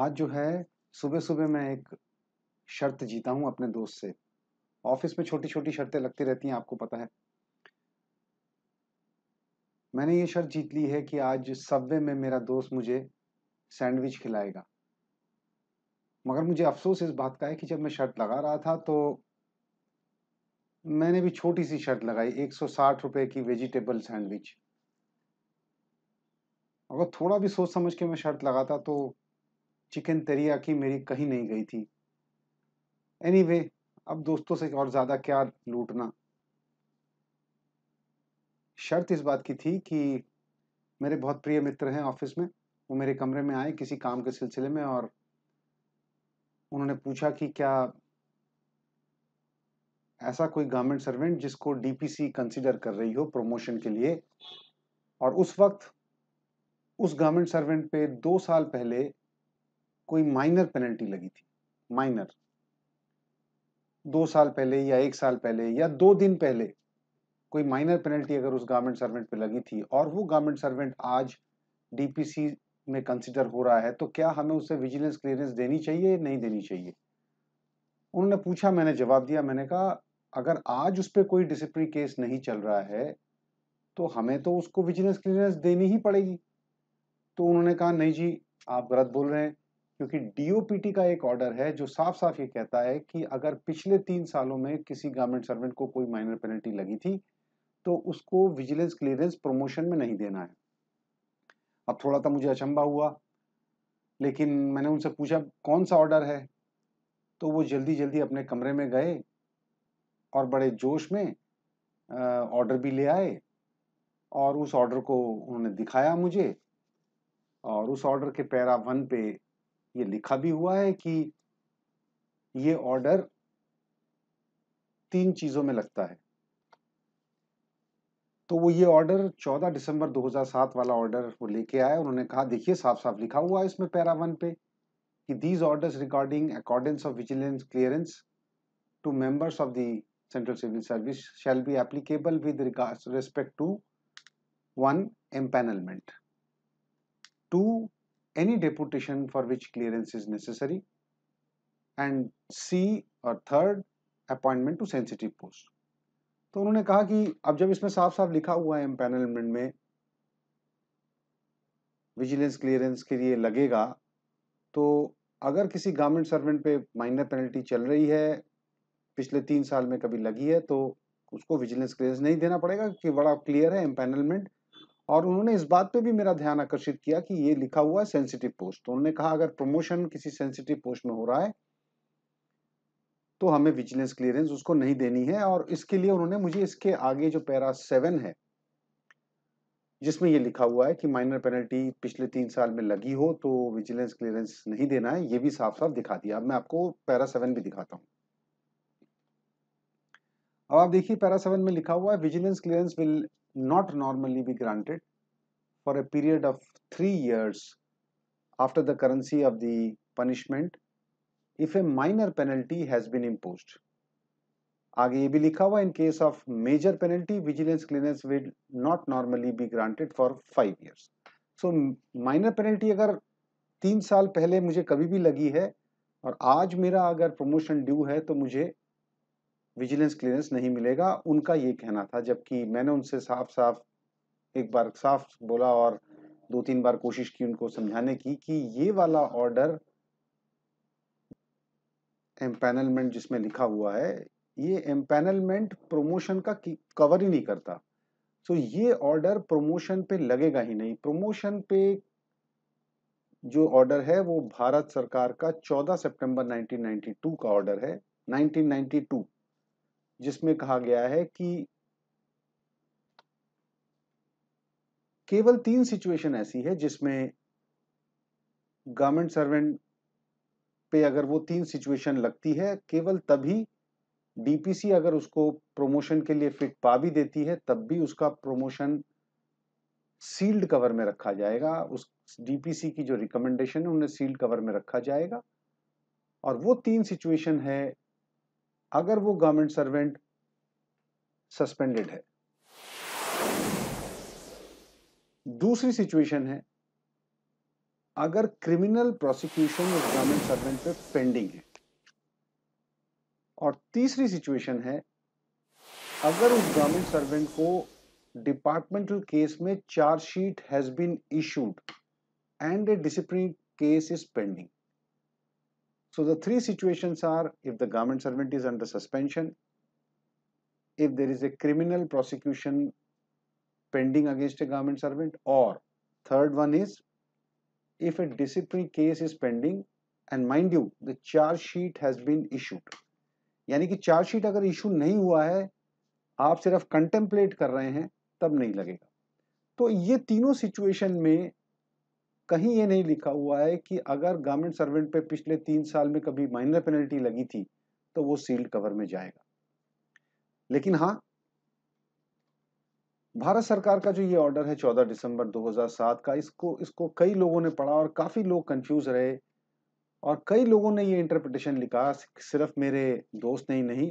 आज जो है सुबह सुबह मैं एक शर्त जीता हूं अपने दोस्त से ऑफिस में छोटी छोटी शर्तें लगती रहती हैं आपको पता है मैंने ये शर्त जीत ली है कि आज सब्वे में मेरा दोस्त मुझे सैंडविच खिलाएगा मगर मुझे अफसोस इस बात का है कि जब मैं शर्त लगा रहा था तो मैंने भी छोटी सी शर्त लगाई एक सौ साठ की वेजिटेबल सैंडविच अगर थोड़ा भी सोच समझ के मैं शर्त लगाता तो चिकन की मेरी कहीं नहीं गई थी एनी anyway, अब दोस्तों से और ज़्यादा क्या लूटना शर्त इस बात की थी कि मेरे बहुत प्रिय मित्र हैं ऑफिस में वो मेरे कमरे में आए किसी काम के सिलसिले में और उन्होंने पूछा कि क्या ऐसा कोई गवर्नमेंट सर्वेंट जिसको डीपीसी कंसीडर कर रही हो प्रमोशन के लिए और उस वक्त उस गवर्नमेंट सर्वेंट पे दो साल पहले कोई माइनर पेनल्टी लगी थी माइनर दो साल पहले या एक साल पहले या दो दिन पहले कोई माइनर पेनल्टी अगर उस गवर्नमेंट सर्वेंट पे लगी थी और वो गवर्नमेंट सर्वेंट आज डीपीसी में कंसिडर हो रहा है तो क्या हमें उसे विजिलेंस क्लियरेंस देनी चाहिए या नहीं देनी चाहिए उन्होंने पूछा मैंने जवाब दिया मैंने कहा अगर आज उस पर कोई डिसिप्लिन केस नहीं चल रहा है तो हमें तो उसको विजिलेंस क्लियरेंस देनी ही पड़ेगी तो उन्होंने कहा नहीं जी आप गलत बोल रहे हैं क्योंकि डीओपीटी का एक ऑर्डर है जो साफ साफ ये कहता है कि अगर पिछले तीन सालों में किसी गवर्नमेंट सर्वेंट को कोई माइनर पेनल्टी लगी थी तो उसको विजिलेंस क्लियरेंस प्रमोशन में नहीं देना है अब थोड़ा सा मुझे अचंबा हुआ लेकिन मैंने उनसे पूछा कौन सा ऑर्डर है तो वो जल्दी जल्दी अपने कमरे में गए और बड़े जोश में ऑर्डर भी ले आए और उस ऑर्डर को उन्होंने दिखाया मुझे और उस ऑर्डर के पैरा वन पे ये लिखा भी हुआ है कि ये ऑर्डर तीन चीज़ों में लगता है तो वो ये ऑर्डर 14 दिसंबर 2007 वाला ऑर्डर वो लेके आए उन्होंने कहा देखिए साफ साफ लिखा हुआ है इसमें पैरा वन पे कि these orders regarding accordance of vigilance clearance to members of the central civil service shall be applicable with respect to one empanelment to any deputation for which clearance is necessary and C और third appointment to sensitive post तो उन्होंने कहा कि अब जब इसमें साफ साफ लिखा हुआ है एम्पेनलमेंट में विजिलेंस क्लियरेंस के लिए लगेगा तो अगर किसी गवर्नमेंट सर्वेंट पे माइनर पेनल्टी चल रही है पिछले तीन साल में कभी लगी है तो उसको विजिलेंस क्लियरेंस नहीं देना पड़ेगा क्योंकि बड़ा क्लियर है एम्पेनलमेंट और उन्होंने इस बात पे भी मेरा ध्यान आकर्षित किया कि ये लिखा हुआ है सेंसिटिव पोस्ट तो उन्होंने कहा अगर प्रमोशन किसी सेंसिटिव पोस्ट में हो रहा है तो हमें विजिलेंस क्लियरेंस उसको नहीं देनी है और इसके लिए उन्होंने मुझे इसके आगे जो पैरा सेवन है जिसमें ये लिखा हुआ है कि माइनर पेनल्टी पिछले तीन साल में लगी हो तो विजिलेंस क्लियरेंस नहीं देना है ये भी साफ साफ दिखा दिया अब मैं आपको पैरा सेवन भी दिखाता हूँ अब आप देखिए पैरा सेवन में लिखा हुआ है vigilance clearance will not normally be granted for a period of 3 years after the currency of the punishment if a minor penalty has been imposed. aage ye bhi likha hua in case of major penalty vigilance clearance will not normally be granted for 5 years so minor penalty agar 3 saal pehle mujhe kabhi bhi lagi hai और आज मेरा अगर promotion due है तो मुझे vigilance clearance नहीं मिलेगा उनका ये कहना था जबकि मैंने उनसे साफ साफ एक बार साफ बोला और दो तीन बार कोशिश की उनको समझाने की कि ये वाला ऑर्डर एम्पैनलमेंट जिसमें लिखा हुआ है ये एम्पैनलमेंट प्रमोशन का कवर ही नहीं करता सो so, ये ऑर्डर प्रमोशन पे लगेगा ही नहीं प्रमोशन पे जो ऑर्डर है वो भारत सरकार का 14 सितंबर 1992 का ऑर्डर है 1992 जिसमें कहा गया है कि केवल तीन सिचुएशन ऐसी है जिसमें गवर्नमेंट सर्वेंट पे अगर वो तीन सिचुएशन लगती है केवल तभी डीपीसी अगर उसको प्रमोशन के लिए फिट पा भी देती है तब भी उसका प्रमोशन सील्ड कवर में रखा जाएगा उस डीपीसी की जो रिकमेंडेशन है उन्हें सील्ड कवर में रखा जाएगा और वो तीन सिचुएशन है अगर वो गवर्नमेंट सर्वेंट सस्पेंडेड है दूसरी सिचुएशन है अगर क्रिमिनल प्रोसिक्यूशन उस गवर्नमेंट सर्वेंट पे पेंडिंग है और तीसरी सिचुएशन है अगर उस गवर्नमेंट सर्वेंट को डिपार्टमेंटल केस में chargesheet has been issued and a discipline case is pending So the three situations are if the government servant is under suspension, if there is a criminal prosecution pending against a government servant or third one is if a disciplinary case is pending and mind you the charge sheet has been issued yani ki charge sheet agar issue nahi hua hai aap sirf contemplate kar rahe hain tab nahi lagega to ye teenon situation mein कहीं ये नहीं लिखा हुआ है कि अगर government servant पे पिछले तीन साल में कभी माइनर पेनल्टी लगी थी तो वो सील्ड कवर में जाएगा लेकिन हाँ भारत सरकार का जो ये ऑर्डर है 14 दिसंबर 2007 का इसको इसको कई लोगों ने पढ़ा और काफ़ी लोग कंफ्यूज रहे और कई लोगों ने ये इंटरप्रिटेशन लिखा सिर्फ मेरे दोस्त ने ही नहीं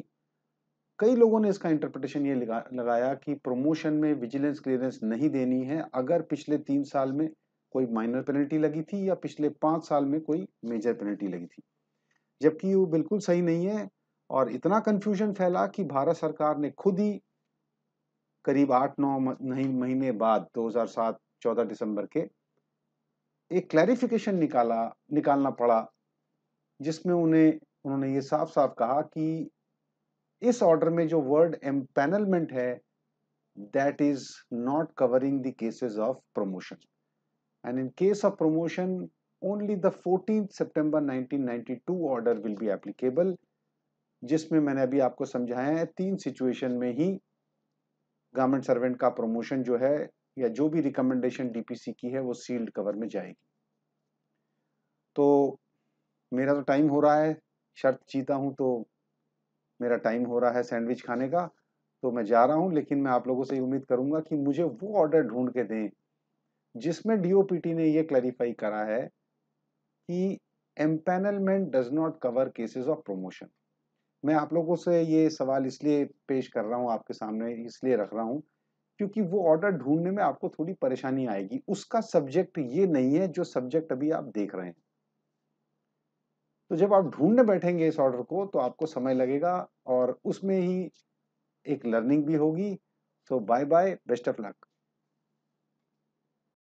कई लोगों ने इसका इंटरप्रिटेशन ये लगाया कि प्रमोशन में विजिलेंस क्लियरेंस नहीं देनी है अगर पिछले तीन साल में कोई माइनर पेनल्टी लगी थी या पिछले पांच साल में कोई मेजर पेनल्टी लगी थी जबकि वो बिल्कुल सही नहीं है और इतना कंफ्यूजन फैला कि भारत सरकार ने खुद ही करीब आठ नौ महीने बाद 2007 14 दिसंबर के एक क्लैरिफिकेशन निकाला निकालना पड़ा जिसमें उन्हें उन्होंने ये साफ साफ कहा कि इस ऑर्डर में जो वर्ड एम्पेनलमेंट है that is not covering the cases of promotion and in case of promotion only the 14th September 1992 order will be applicable जिसमें मैंने अभी आपको समझाया है तीन सिचुएशन में ही गवर्नमेंट सर्वेंट का प्रमोशन जो है या जो भी रिकमेंडेशन डीपीसी की है वो सील्ड कवर में जाएगी तो मेरा तो टाइम हो रहा है शर्त जीता हूँ तो मेरा टाइम हो रहा है सैंडविच खाने का तो मैं जा रहा हूँ लेकिन मैं आप लोगों से उम्मीद करूँगा कि मुझे वो ऑर्डर ढूंढ के दें जिसमें डीओपीटी ने यह क्लैरिफाई करा है कि empanelment does not cover cases of promotion मैं आप लोगों से ये सवाल इसलिए पेश कर रहा हूँ आपके सामने इसलिए रख रहा हूँ क्योंकि वो ऑर्डर ढूंढने में आपको थोड़ी परेशानी आएगी उसका सब्जेक्ट ये नहीं है जो सब्जेक्ट अभी आप देख रहे हैं तो जब आप ढूंढने बैठेंगे इस ऑर्डर को तो आपको समय लगेगा और उसमें ही एक लर्निंग भी होगी तो bye bye best of luck